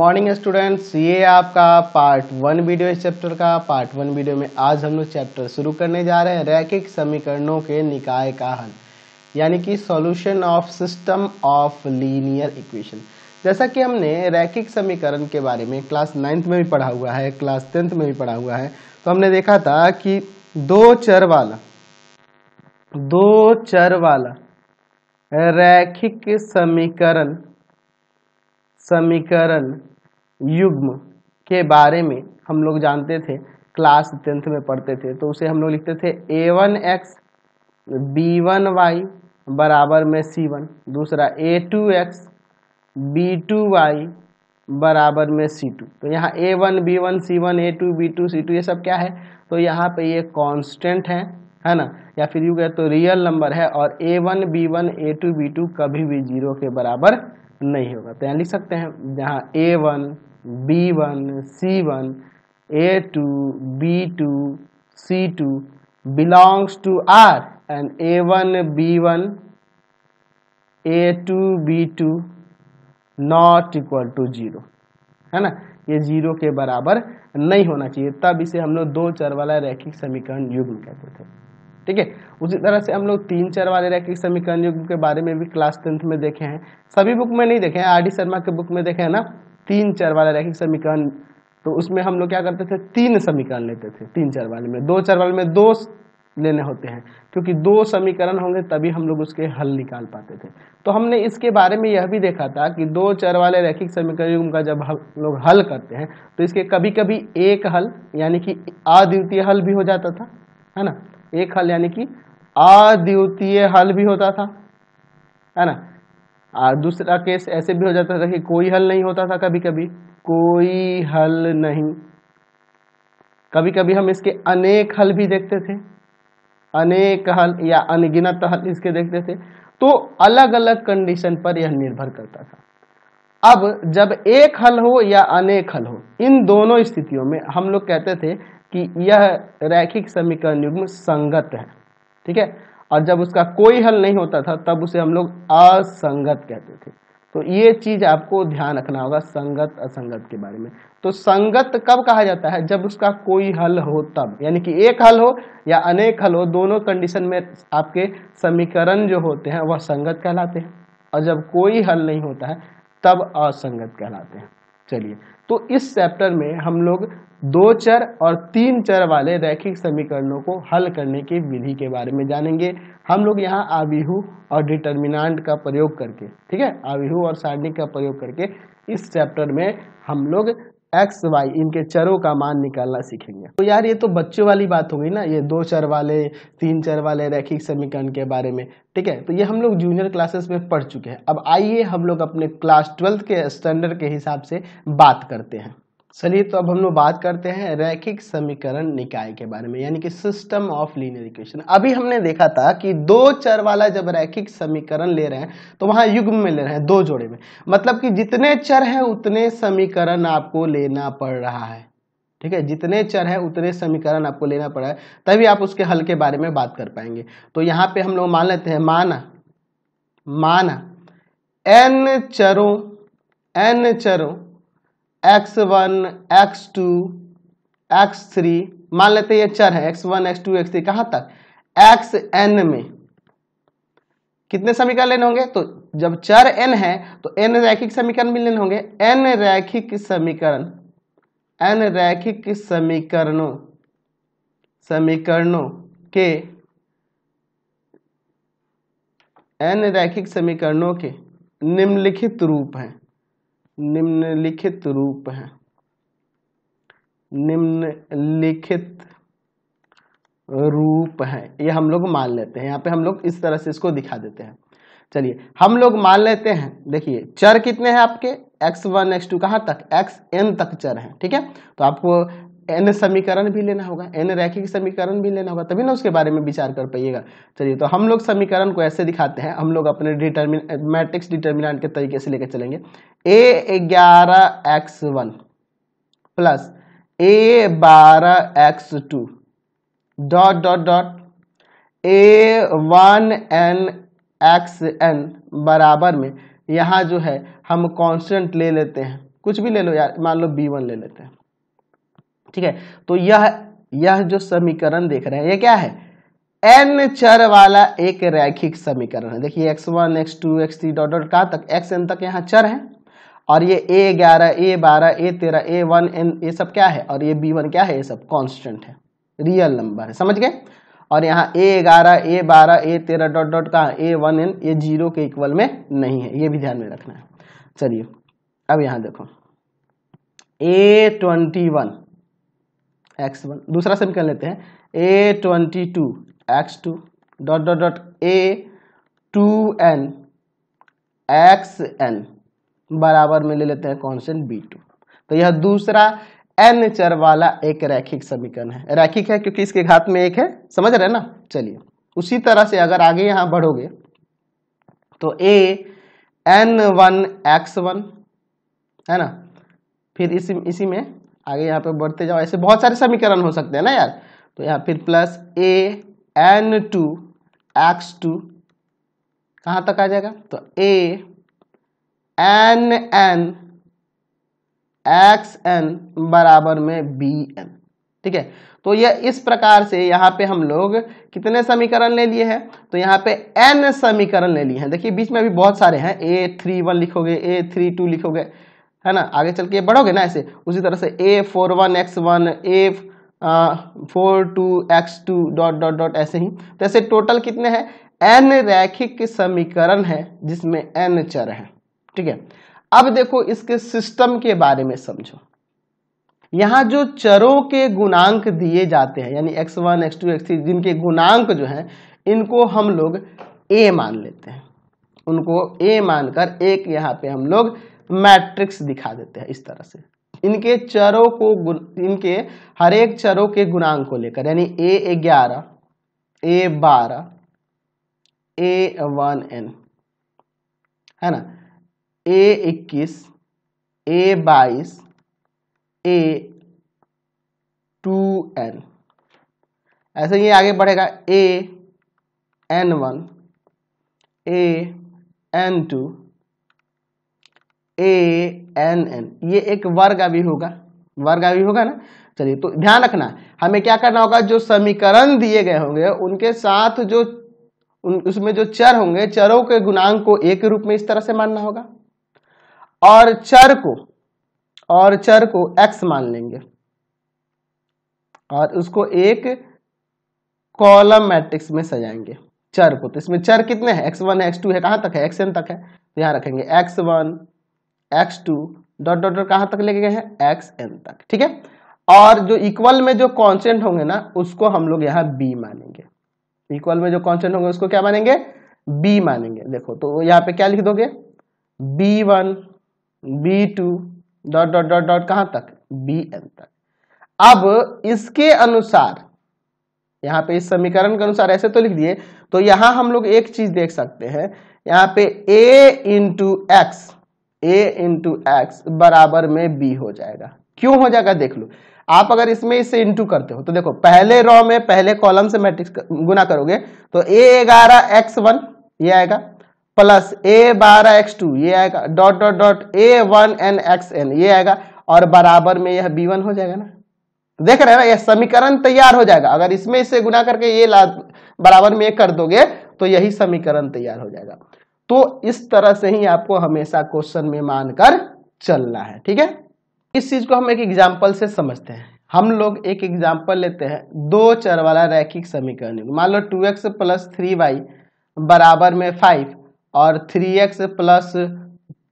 morning students ये आपका part one video इस चैप्टर का पार्ट वन वीडियो में आज हम लोग चैप्टर शुरू करने जा रहे हैं रैखिक समीकरणों के निकाय का हल यानी कि solution of system of linear equation जैसा कि हमने रैखिक समीकरण के बारे में क्लास नाइन्थ में भी पढ़ा हुआ है क्लास टेंथ में भी पढ़ा हुआ है तो हमने देखा था कि दो चर वाला दो चर वाला रैखिक समीकरण समीकरण युग्म के बारे में हम लोग जानते थे क्लास टेंथ में पढ़ते थे तो उसे हम लोग लिखते थे a one x b one y बराबर में सी वन दूसरा a two x b two y बराबर में सी टू तो यहाँ a one b one c one a two b two c two ये सब क्या है तो यहाँ पे ये कांस्टेंट है है ना या फिर यू कहते तो रियल नंबर है और a one b one a two b two कभी भी जीरो के बराबर नहीं होगा तो यहाँ लिख सकते हैं जहाँ a one b one c one a two b two c two belongs to R and a one b one a two b two not equal to zero है ना ये जीरो के बराबर नहीं होना चाहिए तब इसे हम लोग दो चर वाला रैखिक समीकरण युग्म कहते थे ठीक है उसी तरह से हम लोग तीन चार वाले रैखिक समीकरण युग्म के बारे में भी क्लास टेंथ में देखे हैं सभी बुक में नहीं देखे हैं आर डी शर्मा के बुक में देखे हैं ना तीन चार वाले रैखिक समीकरण तो उसमें हम लोग क्या करते थे तीन समीकरण लेते थे तीन चार वाले में दो चार वाले में दो लेने होते हैं क्योंकि दो समीकरण होंगे तभी हम लोग उसके हल निकाल पाते थे तो हमने इसके बारे में यह भी देखा था कि दो चर वाले रैखिक समीकरण का जब हम लोग हल करते हैं तो इसके कभी कभी एक हल यानी कि अद्वितीय हल भी हो जाता था है ना एक हल यानी कि अद्वितीय हल भी होता था है ना और दूसरा केस ऐसे भी हो जाता था कि कोई हल नहीं होता था कभी कभी कोई हल नहीं कभी कभी हम इसके अनेक हल भी देखते थे अनेक हल या अनगिनत हल इसके देखते थे तो अलग अलग कंडीशन पर यह निर्भर करता था अब जब एक हल हो या अनेक हल हो इन दोनों स्थितियों में हम लोग कहते थे कि यह रैखिक समीकरण युग्म संगत है ठीक है और जब उसका कोई हल नहीं होता था तब उसे हम लोग असंगत कहते थे तो ये चीज आपको ध्यान रखना होगा संगत असंगत के बारे में तो संगत कब कहा जाता है जब उसका कोई हल हो तब यानी कि एक हल हो या अनेक हल हो दोनों कंडीशन में आपके समीकरण जो होते हैं वह संगत कहलाते हैं और जब कोई हल नहीं होता है तब असंगत कहलाते हैं चलिए तो इस चैप्टर में हम लोग दो चर और तीन चर वाले रैखिक समीकरणों को हल करने की विधि के बारे में जानेंगे हम लोग यहाँ आविहू और डिटर्मिनांट का प्रयोग करके ठीक है आविहू और सारणी का प्रयोग करके इस चैप्टर में हम लोग एक्स वाई इनके चरों का मान निकालना सीखेंगे तो यार ये तो बच्चों वाली बात हो गई ना ये दो चर वाले तीन चर वाले रैखिक समीकरण के बारे में ठीक है तो ये हम लोग जूनियर क्लासेस में पढ़ चुके हैं अब आइए हम लोग अपने क्लास ट्वेल्थ के स्टैंडर्ड के हिसाब से बात करते हैं चलिए तो अब हम लोग बात करते हैं रैखिक समीकरण निकाय के बारे में यानी कि सिस्टम ऑफ लीनियर इक्वेशन अभी हमने देखा था कि दो चर वाला जब रैखिक समीकरण ले रहे हैं तो वहां युग्म में ले रहे हैं दो जोड़े में मतलब कि जितने चर हैं उतने समीकरण आपको लेना पड़ रहा है ठीक है जितने चर हैं उतने समीकरण आपको लेना पड़ रहा है तभी आप उसके हल के बारे में बात कर पाएंगे तो यहाँ पे हम लोग मान लेते हैं माना माना एन चरों एन चरों x one x two x three मान लेते हैं ये चर है x one x two x three कहाँ तक एक्स एन में कितने समीकरण लेने होंगे तो जब चर एन है तो एन रैखिक समीकरण भी लेने होंगे एन रैखिक समीकरण एन रैखिक समीकरणों समीकरणों के एन रैखिक समीकरणों के निम्नलिखित रूप हैं निम्नलिखित रूप हैं निम्नलिखित रूप है ये हम लोग मान लेते हैं यहाँ पे हम लोग इस तरह से इसको दिखा देते हैं चलिए हम लोग मान लेते हैं देखिए चर कितने हैं आपके x1 x2 कहाँ तक एक्स एन तक चर हैं ठीक है तो आपको एन समीकरण भी लेना होगा एन रैखिक समीकरण भी लेना होगा तभी ना उसके बारे में विचार कर पाइएगा चलिए तो हम लोग समीकरण को ऐसे दिखाते हैं हम लोग अपने डिटर्मिन मैट्रिक्स डिटर्मिनेंट के तरीके से लेकर चलेंगे ए ग्यारह एक्स वन प्लस ए बारह x two dot dot dot a one n x n बराबर में यहाँ जो है हम कॉन्स्टेंट ले लेते हैं कुछ भी ले लो यार मान लो बी वन ले लेते हैं ठीक है तो यह यह जो समीकरण देख रहे हैं यह क्या है एन चर वाला एक रैखिक समीकरण है देखिए x one x two x three dot dot कहा तक एक्स एन तक यहाँ चर है और ये ए ग्यारह ए बारह ए तेरह ए वन एन ये सब क्या है और ये बी वन क्या है ये सब कांस्टेंट है रियल नंबर है समझ गए और यहाँ ए ग्यारह ए बारह ए तेरह डॉट डॉट कहा ए वन एन ये जीरो के इक्वल में नहीं है ये भी ध्यान में रखना है चलिए अब यहाँ देखो a twenty one x one दूसरा समीकरण लेते हैं a twenty two x two dot dot dot a two n x n बराबर में ले लेते हैं कॉन्सेंट बी टू तो यह दूसरा एन चर वाला एक रैखिक समीकरण है रैखिक है क्योंकि इसके घात में एक है समझ रहे ना चलिए उसी तरह से अगर आगे यहाँ बढ़ोगे तो a n one x one है ना फिर इसी इसी में आगे यहाँ पे बढ़ते जाओ ऐसे बहुत सारे समीकरण हो सकते हैं ना यार तो यहाँ फिर plus a n two x two कहाँ तक आ जाएगा तो a n n x n बराबर में बी एन ठीक है तो ये इस प्रकार से यहाँ पे हम लोग कितने समीकरण ले लिए हैं तो यहाँ पे एन समीकरण ले लिए हैं देखिए बीच में भी बहुत सारे हैं ए थ्री वन लिखोगे ए थ्री टू लिखोगे है ना आगे चल के बढ़ोगे ना ऐसे उसी तरह से a four one x one a four two x two dot dot dot ऐसे ही तो ऐसे टोटल कितने हैं एन रैखिक समीकरण है जिसमें एन चर है ठीक है अब देखो इसके सिस्टम के बारे में समझो यहाँ जो चरों के गुणांक दिए जाते हैं यानी x one x two x three जिनके गुणांक जो हैं इनको हम लोग ए मान लेते हैं उनको ए मानकर एक यहाँ पे हम लोग मैट्रिक्स दिखा देते हैं इस तरह से इनके चरों को इनके हर एक चरों के गुणांक को लेकर यानी ए ग्यारह ए बारह ए वन एन है ना ए इक्कीस ए बाईस ए टू एन ऐसे ये आगे बढ़ेगा a n one a n two a n n ये एक वर्ग अभी होगा वर्ग अभी होगा ना चलिए तो ध्यान रखना हमें क्या करना होगा जो समीकरण दिए गए होंगे उनके साथ जो उन, उसमें जो चर होंगे चरों के गुणांक को एक रूप में इस तरह से मानना होगा और चर को और चर को एक्स मान लेंगे और उसको एक कॉलम मैट्रिक्स में सजाएंगे चर को तो इसमें चर कितने हैं एक्स वन है एक्स टू है कहां तक है एक्स एन तक है तो यहां रखेंगे x one x two dot dot dot कहाँ तक लेके गए हैं एक्स एन तक ठीक है और जो इक्वल में जो कॉन्स्टेंट होंगे ना उसको हम लोग यहाँ बी मानेंगे इक्वल में जो कॉन्स्टेंट होंगे उसको क्या मानेंगे बी मानेंगे देखो तो यहाँ पे क्या लिख दोगे b one b two dot dot dot dot कहाँ तक बी एन तक अब इसके अनुसार यहाँ पे इस समीकरण के अनुसार ऐसे तो लिख दिए तो यहाँ हम लोग एक चीज देख सकते हैं यहाँ पे a into x a into x बराबर में बी हो जाएगा क्यों हो जाएगा देख लो आप अगर इसमें इसे इंटू करते हो तो देखो पहले रॉ में पहले कॉलम से मैट्रिक्स गुना करोगे तो ए ग्यारह एक्स वन ये आएगा प्लस ए बारह एक्स टू ये आएगा dot dot dot a one n x n ये आएगा और बराबर में यह बी वन हो जाएगा ना तो देख रहे हैं ना यह समीकरण तैयार हो जाएगा अगर इसमें इसे गुना करके ये बराबर में कर दोगे तो यही समीकरण तैयार हो जाएगा तो इस तरह से ही आपको हमेशा क्वेश्चन में मानकर चलना है ठीक है इस चीज को हम एक एग्जाम्पल से समझते हैं हम लोग एक एग्जाम्पल लेते हैं दो चर वाला रैखिक समीकरण मान लो two x plus three y बराबर में फाइव और three x plus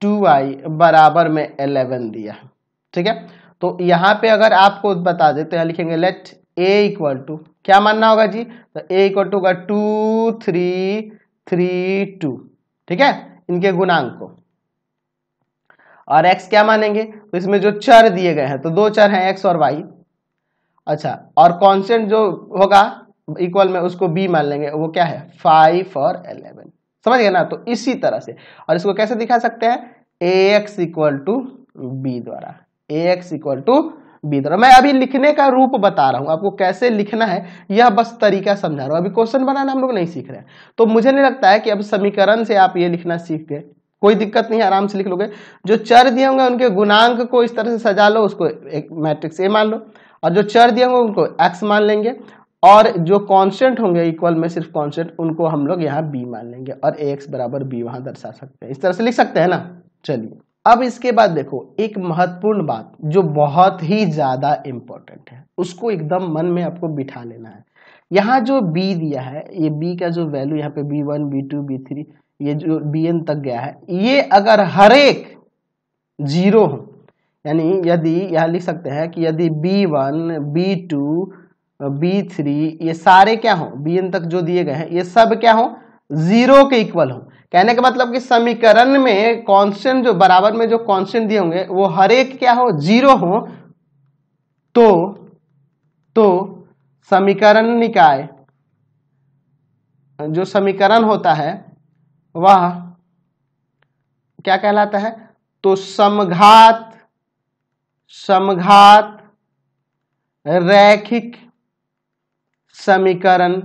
two y बराबर में एलेवन दिया ठीक है तो यहाँ पे अगर आपको बता देते हैं लिखेंगे लेट ए इक्वल टू क्या मानना होगा जी तो ए इक्वल टू का टू थ्री थ्री टू ठीक है इनके गुणांक को और x क्या मानेंगे तो इसमें जो चर दिए गए हैं तो दो चर हैं x और y अच्छा और कॉन्स्टेंट जो होगा इक्वल में उसको b मान लेंगे वो क्या है फाइव और एलेवन समझ गए ना तो इसी तरह से और इसको कैसे दिखा सकते हैं a x equal to b द्वारा ए एक्स इक्वल टू विद्रोह मैं अभी लिखने का रूप बता रहा हूँ आपको कैसे लिखना है यह बस तरीका समझा रहा हूँ अभी क्वेश्चन बनाना हम लोग नहीं सीख रहे हैं तो मुझे नहीं लगता है कि अब समीकरण से आप ये लिखना सीख गए कोई दिक्कत नहीं आराम से लिख लोगे जो चर दिए होंगे उनके गुणांक को इस तरह से सजा लो उसको एक मैट्रिक्स ए मान लो और जो चर दिए होंगे उनको एक्स मान लेंगे और जो कांस्टेंट होंगे इक्वल में सिर्फ कांस्टेंट उनको हम लोग यहाँ बी मान लेंगे और ए एक्स बराबर बी वहाँ दर्शा सकते हैं इस तरह से लिख सकते हैं ना चलिए अब इसके बाद देखो एक महत्वपूर्ण बात जो बहुत ही ज्यादा इंपॉर्टेंट है उसको एकदम मन में आपको बिठा लेना है यहाँ जो b दिया है ये b का जो वैल्यू यहाँ पे b one b two b three ये जो bn तक गया है ये अगर हर एक जीरो हो यानी यदि यहाँ लिख सकते हैं कि यदि b one b two b three ये सारे क्या हो bn तक जो दिए गए हैं ये सब क्या हो जीरो के इक्वल हो कहने का मतलब कि समीकरण में कांस्टेंट जो बराबर में जो कांस्टेंट दिए होंगे वो हर एक क्या हो जीरो हो तो तो समीकरण निकाय जो समीकरण होता है वह क्या कहलाता है तो समघात समघात रैखिक समीकरण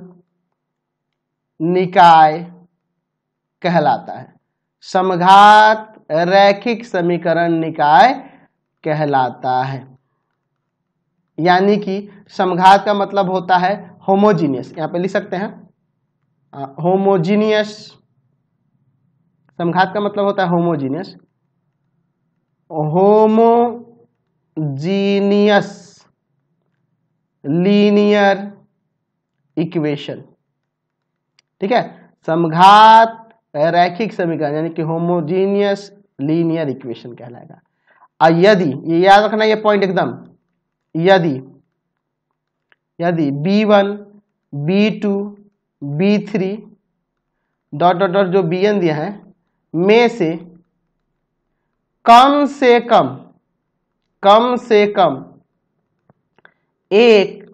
निकाय कहलाता है समघात रैखिक समीकरण निकाय कहलाता है यानी कि समघात का मतलब होता है होमोजीनियस यहां पे लिख सकते हैं होमोजीनियस समघात का मतलब होता है होमोजीनियस होमोजीनियस लीनियर इक्वेशन ठीक है समघात रैखिक समीकरण यानी कि होमोजीनियस लीनियर इक्वेशन कहलाएगा और यदि ये याद रखना ये पॉइंट एकदम यदि यदि b one b two b three dot dot dot जो बी एन दिया है में से कम से कम कम से कम एक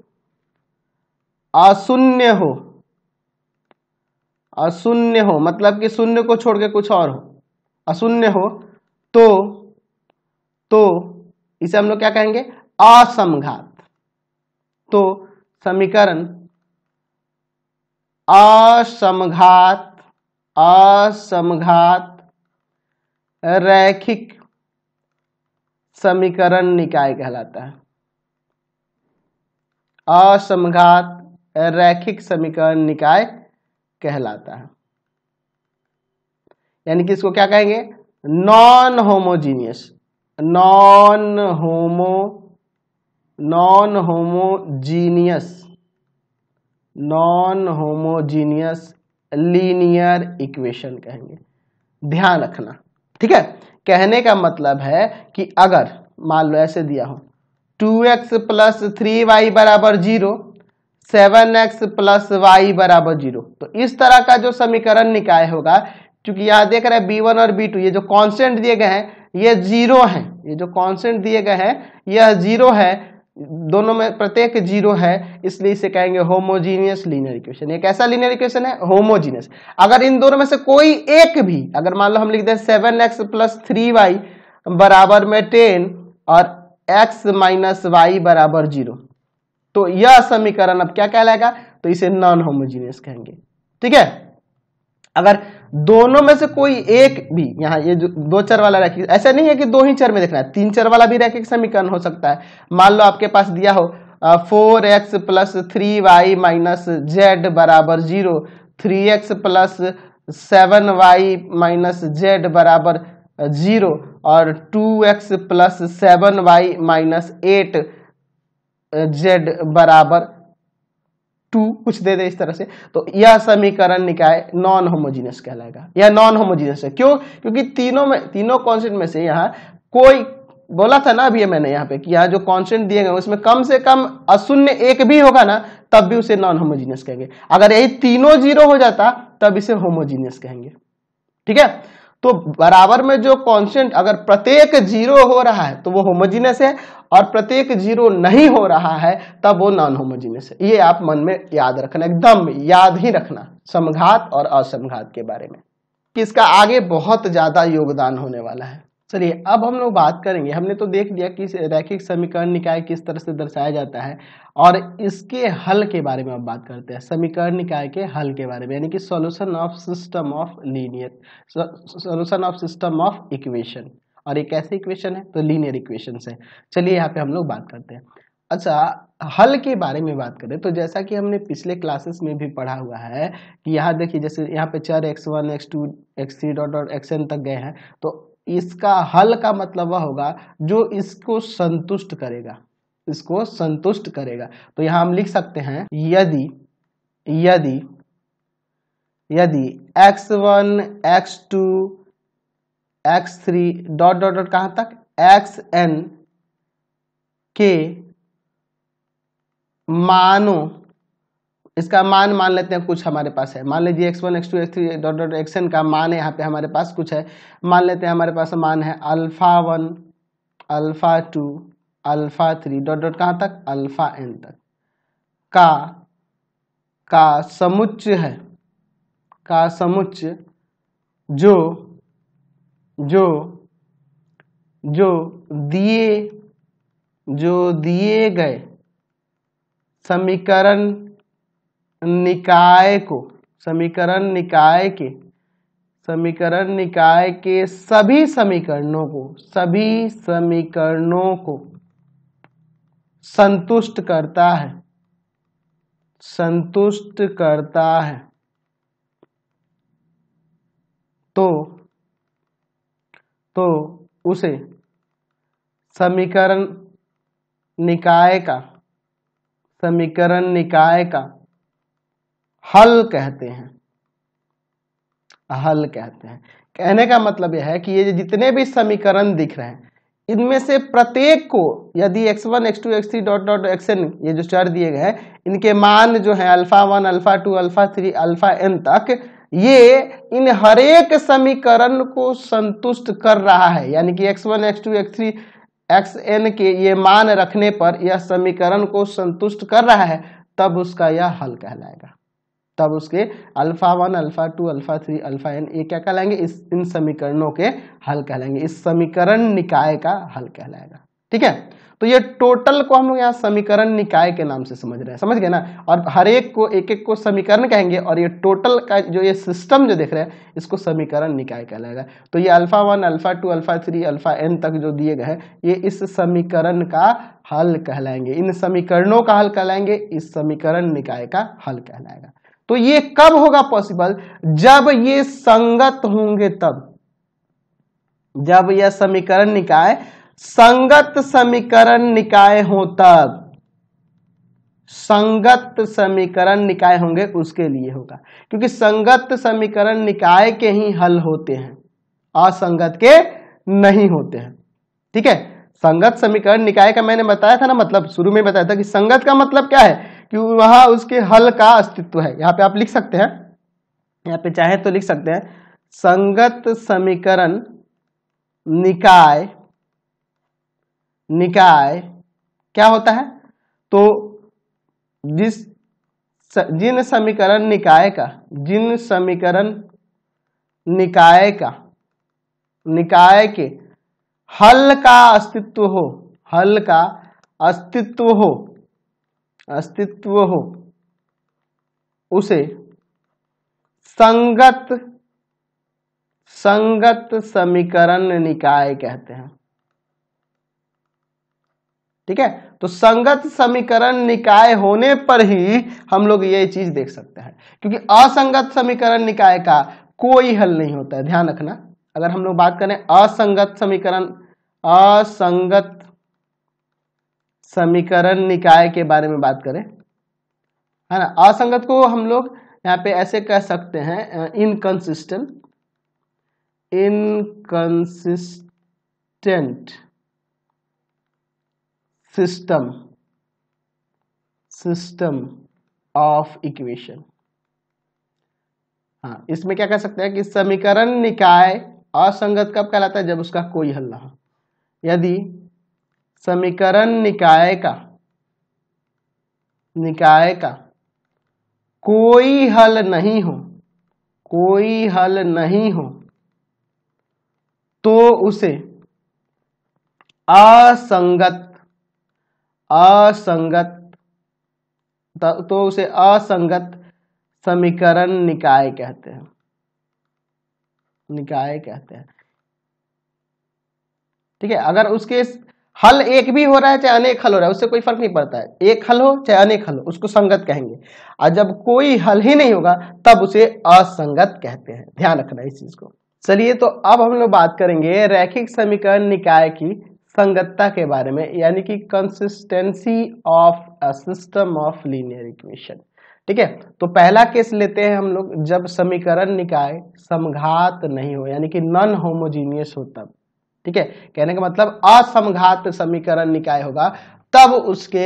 अशून्य हो अशून्य हो मतलब कि शून्य को छोड़ के कुछ और हो अशून्य हो तो तो इसे हम लोग क्या कहेंगे असमघात तो समीकरण असमघात असमघात रैखिक समीकरण निकाय कहलाता है असमघात रैखिक समीकरण निकाय कहलाता है यानी कि इसको क्या कहेंगे non homogeneous non homo non homogeneous non homogeneous linear equation कहेंगे ध्यान रखना ठीक है कहने का मतलब है कि अगर मान लो ऐसे दिया हो two x plus three y बराबर zero seven x plus y बराबर जीरो तो इस तरह का जो समीकरण निकाय होगा क्योंकि यहाँ देख रहे हैं बी वन और बी टू ये जो कांस्टेंट दिए गए हैं ये जीरो है ये जो कांस्टेंट दिए गए हैं यह जीरो है दोनों में प्रत्येक जीरो है इसलिए इसे कहेंगे होमोजीनियस लीनियर इक्वेशन एक ऐसा लीनियर इक्वेशन है होमोजीनियस अगर इन दोनों में से कोई एक भी अगर मान लो हम लिख दें seven x plus three y बराबर में टेन और एक्स माइनस वाई बराबर जीरो तो यह समीकरण अब क्या कहलाएगा तो इसे नॉन होमोजीनियस कहेंगे ठीक है अगर दोनों में से कोई एक भी यहाँ ये जो दो चर वाला रैखिक ऐसा नहीं है कि दो ही चर में देखना है तीन चर वाला भी रैखिक समीकरण हो सकता है मान लो आपके पास दिया हो four x plus three y minus z बराबर zero three x plus seven y minus z बराबर जीरो और two x plus seven y minus eight z बराबर टू कुछ दे दे इस तरह से तो यह समीकरण निकाय नॉन होमोजीनियस कहलाएगा यह नॉन होमोजीनियस है क्यों क्योंकि तीनों में तीनों कॉन्सेंट में से यहाँ कोई बोला था ना अभी मैंने यहाँ पे कि यहाँ जो कॉन्सेंट दिए गए उसमें कम से कम अशून्य एक भी होगा ना तब भी उसे नॉन होमोजीनियस कहेंगे अगर यही तीनों जीरो हो जाता तब इसे होमोजीनियस कहेंगे ठीक है तो बराबर में जो कॉन्स्टेंट अगर प्रत्येक जीरो हो रहा है तो वो होमोजीनस है और प्रत्येक जीरो नहीं हो रहा है तब वो नॉन होमोजीनस है ये आप मन में याद रखना एकदम याद ही रखना समघात और असमघात के बारे में कि इसका आगे बहुत ज्यादा योगदान होने वाला है चलिए अब हम लोग बात करेंगे हमने तो देख लिया कि रैखिक समीकरण निकाय किस तरह से दर्शाया जाता है और इसके हल के बारे में अब बात करते हैं समीकरण निकाय के हल के बारे में यानी कि solution of system of linear solution of system of equation और ये कैसे इक्वेशन है तो लीनियर इक्वेशन है चलिए यहाँ पे हम लोग बात करते हैं अच्छा हल के बारे में बात करें तो जैसा कि हमने पिछले क्लासेस में भी पढ़ा हुआ है कि यहाँ देखिए जैसे यहाँ पे चर x one x two x three dot dot x n तक गए हैं तो इसका हल का मतलब वह होगा जो इसको संतुष्ट करेगा इसको संतुष्ट करेगा तो यहां हम लिख सकते हैं यदि यदि यदि x one x two x three dot dot dot कहां तक एक्स एन के मानो इसका मान मान लेते हैं कुछ हमारे पास है मान लीजिए x one x two x three dot dot n का मान है यहाँ पे हमारे पास कुछ है मान लेते हैं हमारे पास मान है alpha one alpha two alpha three dot dot कहाँ तक अल्फ़ा एन तक का का समुच्च है का समुच्च जो जो जो दिए जो दिए गए समीकरण निकाय को समीकरण निकाय के समीकरण निकाय के सभी समीकरणों को सभी समीकरणों को संतुष्ट करता है संतुष्ट करता है तो तो उसे समीकरण निकाय का समीकरण निकाय का हल कहते हैं हल कहते हैं कहने का मतलब यह है कि ये जितने भी समीकरण दिख रहे हैं इनमें से प्रत्येक को यदि x1, x2, x3 dot dot xn ये जो चार दिए गए हैं इनके मान जो है alpha one alpha two alpha three alpha n तक ये इन हरेक समीकरण को संतुष्ट कर रहा है यानी कि x1, x2, x3 xn के ये मान रखने पर यह समीकरण को संतुष्ट कर रहा है तब उसका यह हल कहलाएगा तब उसके alpha one alpha two alpha three alpha n ये क्या कहलाएंगे इस इन समीकरणों के हल कहलाएंगे इस समीकरण निकाय का हल कहलाएगा ठीक है तो ये टोटल को हम लोग यहाँ समीकरण निकाय के नाम से समझ रहे हैं समझ गए ना और हर एक को एक एक को समीकरण कहेंगे और ये टोटल का जो ये सिस्टम जो देख रहे हैं इसको समीकरण निकाय कहलाएगा तो ये alpha one alpha two alpha three alpha n तक जो दिए गए हैं ये इस समीकरण का हल कहलाएंगे इन समीकरणों का हल कहलाएंगे इस समीकरण निकाय का हल कहलाएगा तो ये कब होगा पॉसिबल जब ये संगत होंगे तब जब यह समीकरण निकाय संगत समीकरण निकाय हो तब संगत समीकरण निकाय होंगे उसके लिए होगा क्योंकि संगत समीकरण निकाय के ही हल होते हैं असंगत के नहीं होते हैं ठीक है संगत समीकरण निकाय का मैंने बताया था ना मतलब शुरू में बताया था कि संगत का मतलब क्या है कि वह उसके हल का अस्तित्व है यहाँ पे आप लिख सकते हैं यहाँ पे चाहे तो लिख सकते हैं संगत समीकरण निकाय निकाय क्या होता है तो जिस जिन समीकरण निकाय का जिन समीकरण निकाय का निकाय के हल का अस्तित्व हो हल का अस्तित्व हो अस्तित्व हो उसे संगत संगत समीकरण निकाय कहते हैं ठीक है तो संगत समीकरण निकाय होने पर ही हम लोग ये चीज देख सकते हैं क्योंकि असंगत समीकरण निकाय का कोई हल नहीं होता है ध्यान रखना अगर हम लोग बात करें असंगत समीकरण असंगत समीकरण निकाय के बारे में बात करें है ना असंगत को हम लोग यहाँ पे ऐसे कह सकते हैं inconsistent inconsistent system system of equation हाँ इसमें क्या कह सकते हैं कि समीकरण निकाय असंगत कब कहलाता है जब उसका कोई हल ना हो यदि समीकरण निकाय का निकाय का कोई हल नहीं हो कोई हल नहीं हो तो उसे असंगत असंगत तो, तो उसे असंगत समीकरण निकाय कहते हैं निकाय कहते हैं ठीक है अगर उसके हल एक भी हो रहा है चाहे अनेक हल हो रहा है उससे कोई फर्क नहीं पड़ता है एक हल हो चाहे अनेक हल हो उसको संगत कहेंगे और जब कोई हल ही नहीं होगा तब उसे असंगत कहते हैं ध्यान रखना इस चीज को चलिए तो अब हम लोग बात करेंगे रैखिक समीकरण निकाय की संगतता के बारे में यानी कि consistency of a system of linear equation ठीक है तो पहला केस लेते हैं हम लोग जब समीकरण निकाय समघात नहीं हो यानी कि नॉन होमोजीनियस हो तब ठीक है कहने का मतलब असमघात समीकरण निकाय होगा तब उसके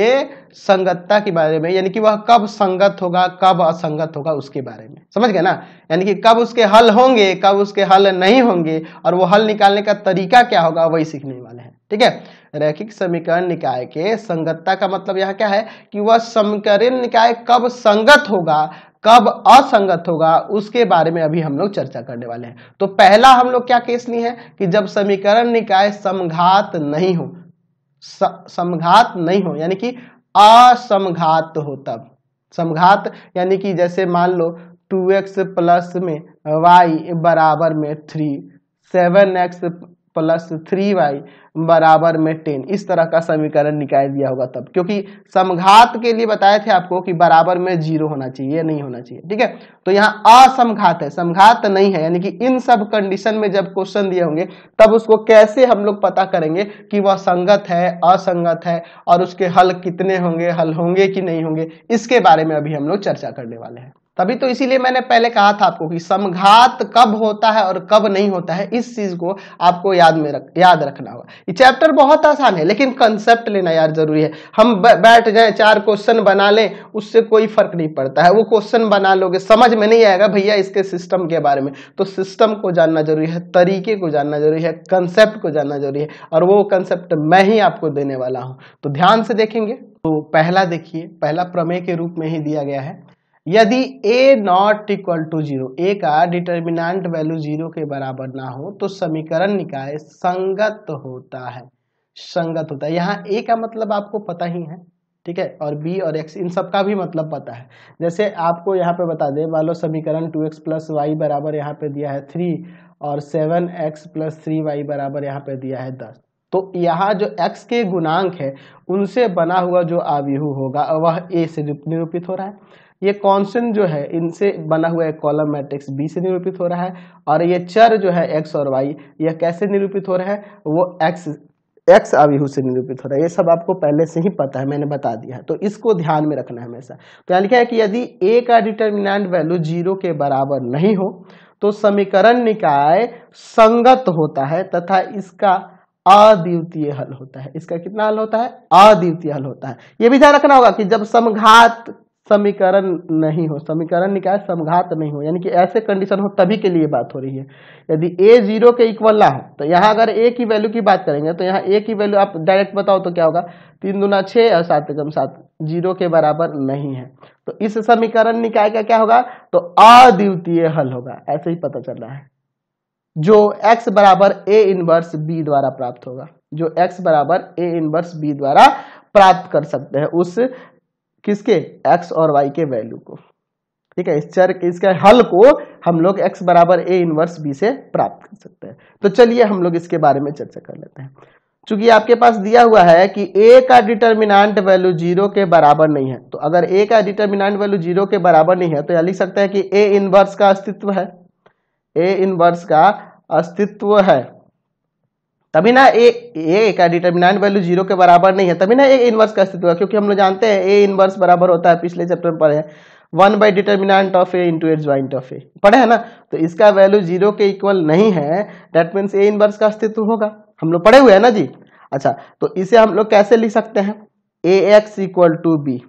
संगतता के बारे में यानी कि वह कब संगत होगा कब असंगत होगा उसके बारे में समझ गए ना यानी कि कब उसके हल होंगे कब उसके हल नहीं होंगे और वो हल निकालने का तरीका क्या होगा वही सीखने वाले हैं ठीक है रैखिक समीकरण निकाय के संगतता का मतलब यहाँ क्या है कि वह समीकरण निकाय कब संगत होगा कब असंगत होगा उसके बारे में अभी हम लोग चर्चा करने वाले हैं तो पहला हम लोग क्या केस लिए हैं कि जब समीकरण निकाय समघात नहीं हो समघात नहीं हो यानी कि असमघात हो तब समघात यानी कि जैसे मान लो टू एक्स प्लस में वाई बराबर में three seven x plus three y बराबर में टेन इस तरह का समीकरण निकाल दिया होगा तब क्योंकि समघात के लिए बताए थे आपको कि बराबर में जीरो होना चाहिए या नहीं होना चाहिए ठीक है तो यहाँ असमघात है समघात नहीं है यानी कि इन सब कंडीशन में जब क्वेश्चन दिए होंगे तब उसको कैसे हम लोग पता करेंगे कि वह संगत है असंगत है और उसके हल कितने होंगे हल होंगे कि नहीं होंगे इसके बारे में अभी हम लोग चर्चा करने वाले हैं तभी तो इसीलिए मैंने पहले कहा था आपको कि समघात कब होता है और कब नहीं होता है इस चीज को आपको याद में रख याद रखना होगा ये चैप्टर बहुत आसान है लेकिन कंसेप्ट लेना यार जरूरी है हम बैठ जाए चार क्वेश्चन बना लें उससे कोई फर्क नहीं पड़ता है वो क्वेश्चन बना लोगे समझ में नहीं आएगा भैया इसके सिस्टम के बारे में तो सिस्टम को जानना जरूरी है तरीके को जानना जरूरी है कंसेप्ट को जानना जरूरी है और वो कंसेप्ट मैं ही आपको देने वाला हूँ तो ध्यान से देखेंगे तो पहला देखिए पहला प्रमेय के रूप में ही दिया गया है यदि a not equal to zero a का डिटर्मिनेंट वैल्यू जीरो के बराबर ना हो तो समीकरण निकाय संगत होता है संगत होता है यहाँ ए का मतलब आपको पता ही है ठीक है और बी और एक्स इन सब का भी मतलब पता है जैसे आपको यहाँ पे बता दे मान लो समीकरण टू एक्स प्लस वाई बराबर यहाँ पे दिया है थ्री और seven x plus three y बराबर यहाँ पे दिया है दस तो यहाँ जो x के गुणांक है उनसे बना हुआ जो आव्यूह होगा वह a से निरूपित हो रहा है ये कॉन्स्टेंट जो है इनसे बना हुआ एक कॉलम मैट्रिक्स बी से निरूपित हो रहा है और ये चर जो है एक्स और वाई यह कैसे निरूपित हो रहा है वो एक्स एक्स आविहु से निरूपित हो रहा है ये सब आपको पहले से ही पता है मैंने बता दिया है तो इसको ध्यान में रखना है हमेशा तो यहाँ लिखा है कि यदि ए का डिटर्मिनेंट वैल्यू जीरो के बराबर नहीं हो तो समीकरण निकाय संगत होता है तथा इसका अद्वितीय हल होता है इसका कितना हल होता है अद्वितीय हल होता है यह भी ध्यान रखना होगा कि जब समघात समीकरण नहीं हो समीकरण निकाय समघात नहीं हो यानी कि ऐसे कंडीशन हो तभी के लिए बात हो रही है यदि ए जीरो के इक्वल ना हो तो यहाँ अगर ए की वैल्यू की बात करेंगे तो यहाँ ए की वैल्यू आप डायरेक्ट बताओ तो क्या होगा तीन दुना छः और सात एकम सात जीरो के बराबर नहीं है तो इस समीकरण निकाय का क्या होगा तो अद्वितीय हल होगा ऐसे ही पता चल रहा है जो x बराबर ए इनवर्स b द्वारा प्राप्त होगा जो x बराबर ए इनवर्स b द्वारा प्राप्त कर सकते हैं उस किसके एक्स और वाई के वैल्यू को ठीक है इस चर इसके हल को हम लोग एक्स बराबर ए इनवर्स बी से प्राप्त कर सकते हैं तो चलिए हम लोग इसके बारे में चर्चा कर लेते हैं चूंकि आपके पास दिया हुआ है कि ए का डिटर्मिनांट वैल्यू जीरो के बराबर नहीं है तो अगर ए का डिटर्मिनांट वैल्यू जीरो के बराबर नहीं है तो यह लिख सकते हैं कि ए इनवर्स का अस्तित्व है ए इनवर्स का अस्तित्व है तभी ना ए ए का डिटर्मिनेंट वैल्यू जीरो के बराबर नहीं है तभी ना ए इनवर्स का अस्तित्व है क्योंकि हम लोग जानते हैं ए इनवर्स बराबर होता है पिछले चैप्टर में पढ़े one by determinant of a into adjoint of a पढ़े है ना तो इसका वैल्यू जीरो के इक्वल नहीं है डेट मीन्स ए इनवर्स का अस्तित्व होगा हम लोग पढ़े हुए हैं ना जी अच्छा तो इसे हम लोग कैसे लिख सकते हैं a x equal to b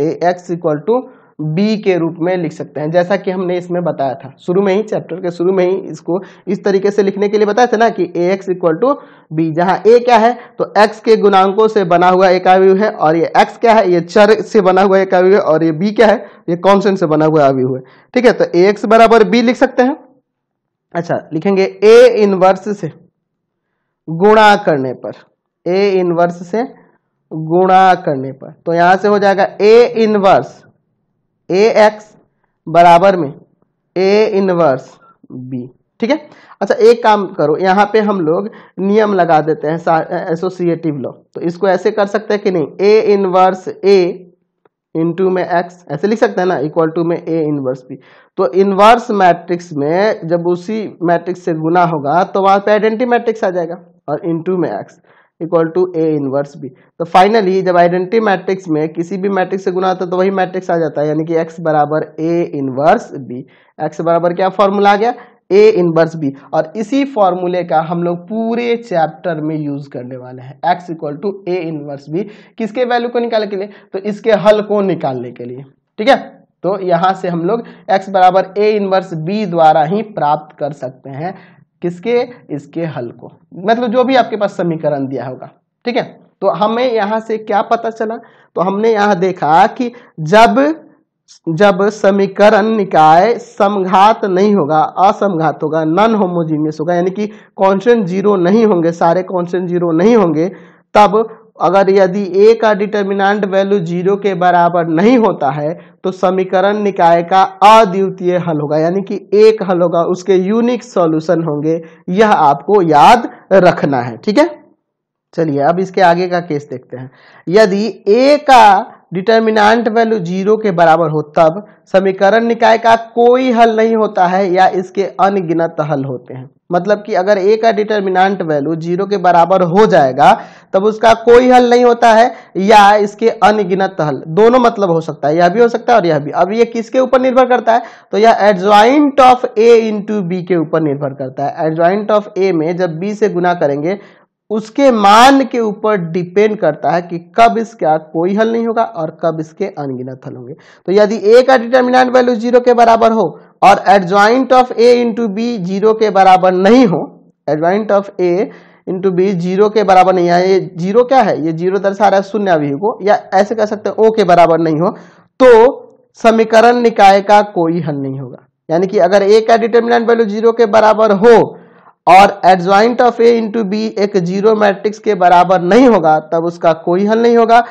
a x equal to b के रूप में लिख सकते हैं जैसा कि हमने इसमें बताया था शुरू में ही चैप्टर के शुरू में ही इसको इस तरीके से लिखने के लिए बताया था ना कि a x equal to b जहाँ ए क्या है तो एक्स के गुणांकों से बना हुआ एक आवयु है और ये एक्स क्या है ये चर से बना हुआ एक आवयु है और ये बी क्या है ये कॉन्सेंट से बना हुआ आवयु है ठीक है तो ए एक्स बराबर बी लिख सकते हैं अच्छा लिखेंगे ए इनवर्स से गुणा करने पर ए इनवर्स से गुणा करने पर तो यहां से हो जाएगा ए इनवर्स ए एक्स बराबर में ए इनवर्स बी ठीक है अच्छा एक काम करो यहाँ पे हम लोग नियम लगा देते हैं एसोसिएटिव लॉ तो इसको ऐसे कर सकते हैं कि नहीं ए इनवर्स ए इंटू में एक्स ऐसे लिख सकते हैं ना इक्वल टू में ए इनवर्स बी तो इनवर्स मैट्रिक्स में जब उसी मैट्रिक्स से गुना होगा तो वहाँ पे आइडेंटी मैट्रिक्स आ जाएगा और इंटू में x equal to a inverse b तो फाइनली जब आइडेंटिटी मैट्रिक्स में किसी भी मैट्रिक्स से गुना होता है तो वही मैट्रिक्स आ जाता है यानी कि एक्स बराबर ए इनवर्स बी एक्स बराबर क्या फॉर्मूला आ गया ए इनवर्स बी और इसी फॉर्मूले का हम लोग पूरे चैप्टर में यूज करने वाले हैं x equal to a inverse b किसके वैल्यू को निकालने के लिए तो इसके हल को निकालने के लिए ठीक है तो यहाँ से हम लोग एक्स बराबर ए इनवर्स बी द्वारा ही प्राप्त कर सकते हैं किसके इसके हल को मतलब जो भी आपके पास समीकरण दिया होगा ठीक है तो हमें यहां से क्या पता चला तो हमने यहां देखा कि जब जब समीकरण निकाय समघात नहीं होगा असमघात होगा नन होमोजीनियस होगा यानी कि कॉन्स्टेंट जीरो नहीं होंगे सारे कॉन्स्टेंट जीरो नहीं होंगे तब अगर यदि ए का डिटर्मिनेंट वैल्यू जीरो के बराबर नहीं होता है तो समीकरण निकाय का अद्वितीय हल होगा यानी कि एक हल होगा उसके यूनिक सॉल्यूशन होंगे यह आपको याद रखना है ठीक है चलिए अब इसके आगे का केस देखते हैं यदि ए का डिटर्मिनाट वैल्यू जीरो के बराबर हो तब समीकरण निकाय का कोई हल नहीं होता है या इसके अनगिनत हल होते हैं मतलब कि अगर ए का डिटर्मिनाट वैल्यू जीरो के बराबर हो जाएगा तब उसका कोई हल नहीं होता है या इसके अनगिनत हल दोनों मतलब हो सकता है यह भी हो सकता है और यह भी अब यह किसके ऊपर निर्भर करता है तो यह adjoint of a into b के ऊपर निर्भर करता है एडजॉइंट ऑफ ए में जब बी से गुना करेंगे उसके मान के ऊपर डिपेंड करता है कि कब इसका कोई हल नहीं होगा और कब इसके अनगिनत हल होंगे तो यदि ए का डिटर्मिनेंट वैल्यू जीरो के बराबर हो और adjoint of a into b zero के बराबर नहीं हो adjoint of a into b zero के बराबर नहीं है ये जीरो क्या है ये जीरो दर्शा रहा है शून्य अभी को या ऐसे कह सकते हैं ओ के बराबर नहीं हो तो समीकरण निकाय का कोई हल नहीं होगा यानी कि अगर ए का डिटर्मिनेंट वैल्यू जीरो के बराबर हो और adjoint of a into b एक जीरो मैट्रिक्स के बराबर नहीं होगा तब उसका कोई हल नहीं होगा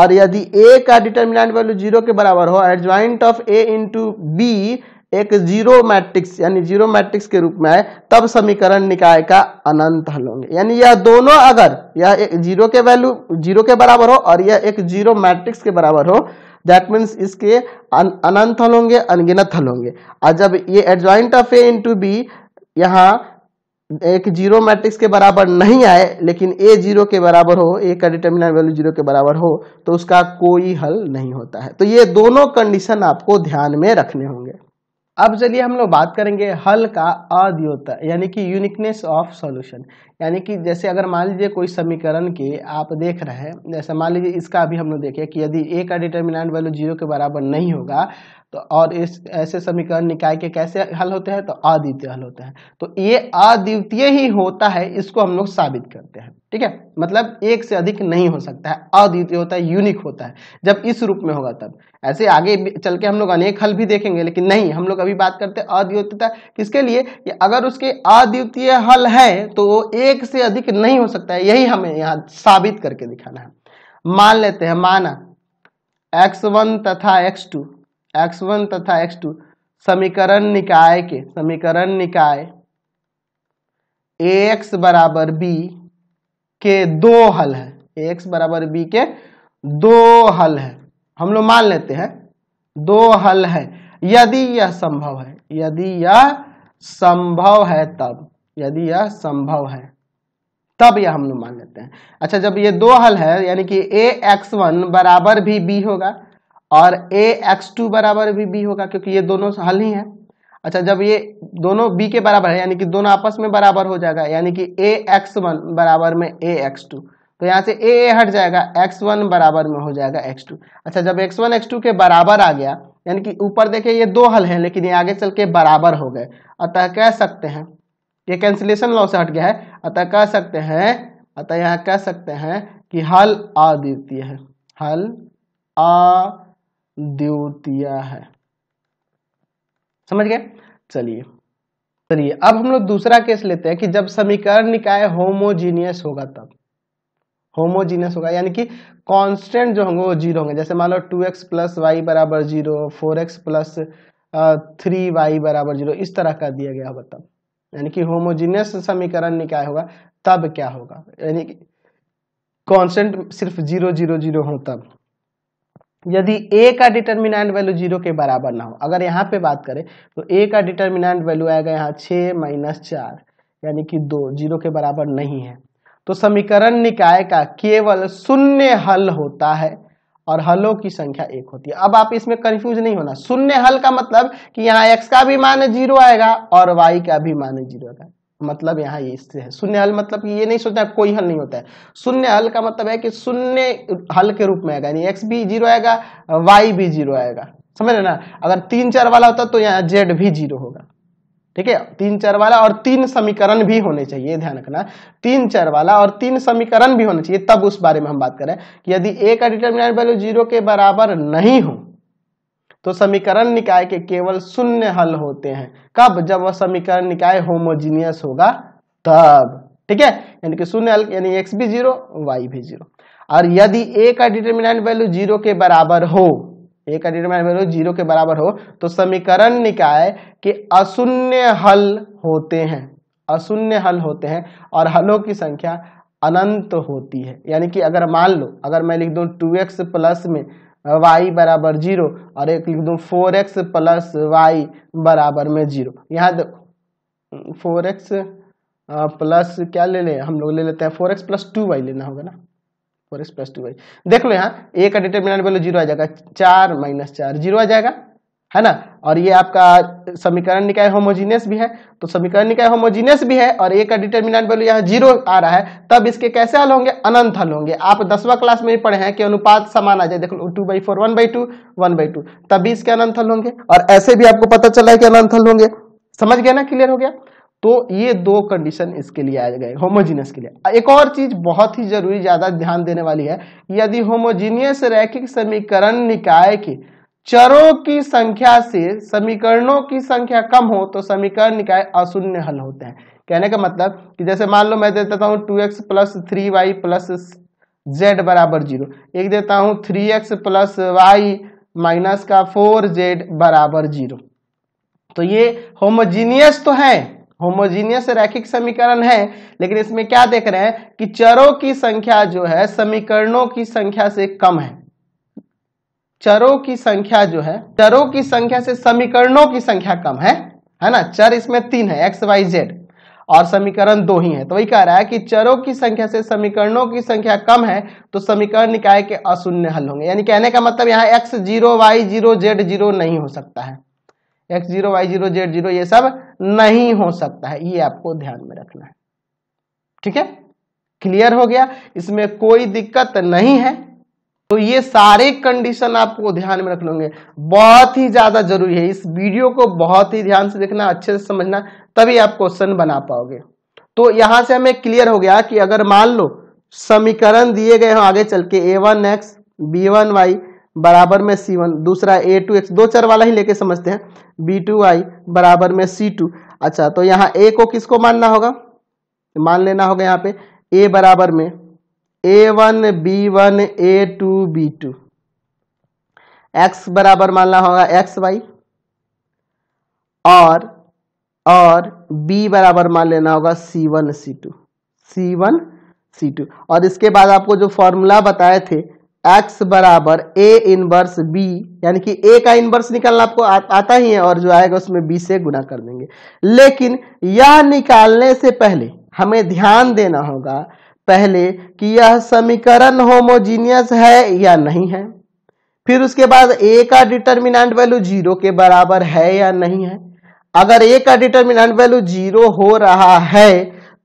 और यदि ए का डिटर्मिनेंट वैल्यू जीरो के बराबर हो adjoint of a into b एक जीरो मैट्रिक्स यानी जीरो मैट्रिक्स के रूप में आए तब समीकरण निकाय का अनंत हल होंगे यानी यह दोनों अगर यह एक जीरो के वैल्यू जीरो के बराबर हो और यह एक जीरो मैट्रिक्स के बराबर हो दैट मीन्स इसके अनंत हल होंगे अनगिनत हल होंगे और जब ये adjoint of a into b यहाँ एक जीरो मैट्रिक्स के बराबर नहीं आए लेकिन ए जीरो के बराबर हो ए का डिटर्मिनेंट वैल्यू जीरो के बराबर हो तो उसका कोई हल नहीं होता है तो ये दोनों कंडीशन आपको ध्यान में रखने होंगे अब चलिए हम लोग बात करेंगे हल का अद्योता यानी कि यूनिकनेस ऑफ सॉल्यूशन यानी कि जैसे अगर मान लीजिए कोई समीकरण के आप देख रहे हैं जैसे मान लीजिए इसका अभी हम लोग देखें कि यदि ए का डिटर्मिनेंट वैल्यू जीरो के बराबर नहीं होगा तो और इस ऐसे समीकरण निकाय के कैसे हल होते हैं तो अद्वितीय हल होते हैं तो ये अद्वितीय ही होता है इसको हम लोग साबित करते हैं ठीक है मतलब एक से अधिक नहीं हो सकता है अद्वितीय होता है यूनिक होता है जब इस रूप में होगा तब ऐसे आगे चल के हम लोग अनेक हल भी देखेंगे लेकिन नहीं हम लोग अभी बात करते हैं अद्वितीयता किसके लिए कि अगर उसके अद्वितीय हल है तो वो एक एक से अधिक नहीं हो सकता है यही हमें यहां साबित करके दिखाना है मान लेते हैं माना x1 तथा x2 x1 तथा x2 समीकरण निकाय के समीकरण निकाय ax बराबर बी के दो हल है ax बराबर बी के दो हल है हम लोग मान लेते हैं दो हल है यदि यह संभव है यदि यह संभव है तब यदि यह संभव है तब यह हम मान लेते हैं अच्छा जब ये दो हल है यानी कि ए एक्स वन बराबर भी बी होगा और ए एक्स टू बराबर भी बी होगा क्योंकि ये दोनों हल ही हैं अच्छा जब ये दोनों b के बराबर है यानी कि दोनों आपस में बराबर हो जाएगा यानी कि ए एक्स वन बराबर में ए एक्स टू तो यहाँ से ए ए हट जाएगा एक्स वन बराबर में हो जाएगा एक्स टू अच्छा जब एक्स वन एक्स टू के बराबर आ गया यानी कि ऊपर देखिए ये दो हल हैं लेकिन ये आगे चल के बराबर हो गए अतः कह सकते हैं ये कैंसिलेशन लॉ से हट गया है अतः कह सकते हैं अतः यहाँ कह सकते हैं कि हल अद्वितीय है हल अद्वितीय है समझ गए चलिए चलिए अब हम लोग दूसरा केस लेते हैं कि जब समीकरण निकाय होमोजीनियस होगा तब होमोजीनियस होगा यानी कि कांस्टेंट जो होंगे वो जीरो होंगे जैसे मान लो टू एक्स प्लस वाई बराबर zero four x plus three y बराबर जीरो इस तरह का दिया गया होगा तब यानी कि होमोजीनियस समीकरण निकाय होगा तब क्या होगा यानी कि कॉन्स्टेंट सिर्फ जीरो जीरो जीरो हो तब यदि ए का डिटर्मिनाट वैल्यू जीरो के बराबर ना हो अगर यहाँ पे बात करें तो ए का डिटर्मिनेंट वैल्यू आएगा यहाँ छः माइनस चार यानी कि दो जीरो के बराबर नहीं है तो समीकरण निकाय का केवल शून्य हल होता है और हलों की संख्या एक होती है अब आप इसमें कंफ्यूज नहीं होना शून्य हल का मतलब कि यहाँ एक्स का भी मान जीरो आएगा और वाई का भी मान जीरो आएगा मतलब यहाँ ये इससे है शून्य हल मतलब ये नहीं सोचना कोई हल नहीं होता है शून्य हल का मतलब है कि शून्य हल के रूप में आएगा यानी एक्स भी जीरो आएगा वाई भी जीरो आएगा समझ रहे ना अगर तीन चार वाला होता तो यहाँ जेड भी जीरो होगा ठीक है तीन चार वाला और तीन समीकरण भी होने चाहिए ध्यान रखना तीन चार वाला और तीन समीकरण भी होने चाहिए तब उस बारे में हम बात करें कि यदि ए का डिटर्मिनेंट वैल्यू जीरो के बराबर नहीं हो तो समीकरण निकाय के केवल शून्य हल होते हैं कब जब वह समीकरण निकाय होमोजीनियस होगा तब ठीक है यानी कि शून्य हल यानी एक्स भी जीरो वाई भी जीरो और यदि ए का डिटर्मिनेंट वैल्यू जीरो के बराबर हो ए का डिटरमाइन वैल्यू जीरो के बराबर हो तो समीकरण निकाय के अशून्य हल होते हैं अशून्य हल होते हैं और हलों की संख्या अनंत होती है यानी कि अगर मान लो अगर मैं लिख दूँ टू एक्स प्लस में वाई बराबर जीरो और एक लिख दूँ फोर एक्स प्लस वाई बराबर में जीरो यहाँ देखो फोर एक्स प्लस क्या ले लें हम लोग ले लेते हैं four x plus two y लेना होगा ना four x plus two y देख लो यहाँ ए का डिटर्मिनेंट वैल्यू जीरो आ जाएगा चार माइनस चार जीरो आ जाएगा है ना और ये आपका समीकरण निकाय होमोजीनियस भी है तो समीकरण निकाय होमोजीनियस भी है और ए का डिटर्मिनेंट वैल्यू यहाँ जीरो आ रहा है तब इसके कैसे हल होंगे अनंत हल होंगे आप दसवा क्लास में ही पढ़े हैं कि अनुपात समान आ जाए देख लो two by four one by two one by two तभी इसके अनंत हल होंगे और ऐसे भी आपको पता चला है कि अनंत हल होंगे समझ गया ना क्लियर हो गया तो ये दो कंडीशन इसके लिए आ गए होमोजीनियस के लिए एक और चीज बहुत ही जरूरी ज्यादा ध्यान देने वाली है यदि होमोजीनियस रैखिक समीकरण निकाय के चरों की संख्या से समीकरणों की संख्या कम हो तो समीकरण निकाय अशून्य हल होते हैं कहने का मतलब कि जैसे मान लो मैं दे देता हूँ two x plus three y plus z बराबर जीरो एक देता हूं three x plus y minus का फोर जेड बराबर जीरो तो ये होमोजीनियस तो है होमोजीनियस रैखिक समीकरण है लेकिन इसमें क्या देख रहे हैं कि चरों की संख्या जो है समीकरणों की संख्या से कम है चरों की संख्या जो है चरों की संख्या से समीकरणों की संख्या कम है है ना चर इसमें तीन है एक्स वाई जेड और समीकरण दो ही है तो वही कह रहा है कि चरों की संख्या से समीकरणों की संख्या कम है तो समीकरण निकाय के अशून्य हल होंगे यानी कहने का मतलब यहाँ x zero y zero z zero नहीं हो सकता है x zero y zero z zero ये सब नहीं हो सकता है ये आपको ध्यान में रखना है ठीक है क्लियर हो गया इसमें कोई दिक्कत नहीं है तो ये सारे कंडीशन आपको ध्यान में रख लेंगे बहुत ही ज्यादा जरूरी है इस वीडियो को बहुत ही ध्यान से देखना अच्छे से समझना तभी आप क्वेश्चन बना पाओगे तो यहां से हमें क्लियर हो गया कि अगर मान लो समीकरण दिए गए हो आगे चल के a one x b one y बराबर में सी वन दूसरा ए टू एक्स दो चर वाला ही लेके समझते हैं बी टू आई बराबर में सी टू अच्छा तो यहाँ ए को किसको मानना होगा मान लेना होगा यहाँ पे ए बराबर में a one b one a two b two x बराबर मानना होगा एक्स वाई और और बी बराबर मान लेना होगा c one c two c one c two और इसके बाद आपको जो फॉर्मूला बताए थे एक्स बराबर ए इनवर्स बी यानी कि ए का इनवर्स निकालना आपको आ, आता ही है और जो आएगा उसमें बी से गुना कर देंगे लेकिन यह निकालने से पहले हमें ध्यान देना होगा पहले कि यह समीकरण होमोजीनियस है या नहीं है फिर उसके बाद ए का डिटर्मिनेंट वैल्यू जीरो के बराबर है या नहीं है अगर ए का डिटर्मिनेंट वैल्यू जीरो हो रहा है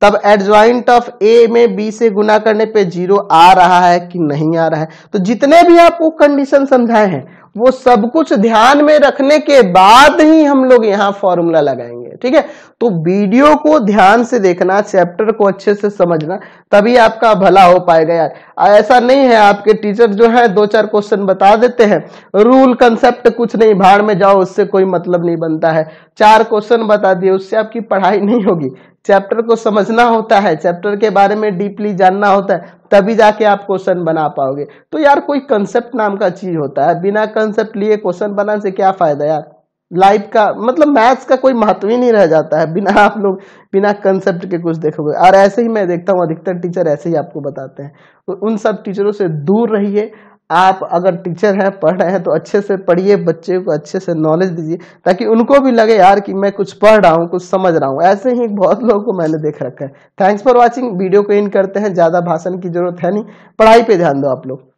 तब एडजॉइंट ऑफ ए में बी से गुना करने पे जीरो आ रहा है कि नहीं आ रहा है तो जितने भी आपको कंडीशन समझाए हैं वो सब कुछ ध्यान में रखने के बाद ही हम लोग यहाँ फॉर्मूला लगाएंगे ठीक है तो वीडियो को ध्यान से देखना चैप्टर को अच्छे से समझना तभी आपका भला हो पाएगा यार ऐसा नहीं है आपके टीचर जो है दो चार क्वेश्चन बता देते हैं रूल कंसेप्ट कुछ नहीं भाड़ में जाओ उससे कोई मतलब नहीं बनता है चार क्वेश्चन बता दिए उससे आपकी पढ़ाई नहीं होगी चैप्टर को समझना होता है चैप्टर के बारे में डीपली जानना होता है तभी जाके आप क्वेश्चन बना पाओगे तो यार कोई कंसेप्ट नाम का चीज होता है बिना कंसेप्ट लिए क्वेश्चन बनाने से क्या फायदा यार लाइफ का मतलब मैथ्स का कोई महत्व ही नहीं रह जाता है बिना आप लोग बिना कंसेप्ट के कुछ देखोगे और ऐसे ही मैं देखता हूँ अधिकतर टीचर ऐसे ही आपको बताते हैं तो उन सब टीचरों से दूर रहिए आप अगर टीचर हैं पढ़ रहे हैं तो अच्छे से पढ़िए बच्चे को अच्छे से नॉलेज दीजिए ताकि उनको भी लगे यार कि मैं कुछ पढ़ रहा हूँ कुछ समझ रहा हूँ ऐसे ही बहुत लोगों को मैंने देख रखा है थैंक्स फॉर वॉचिंग वीडियो को इन करते हैं ज़्यादा भाषण की जरूरत है नहीं पढ़ाई पर ध्यान दो आप लोग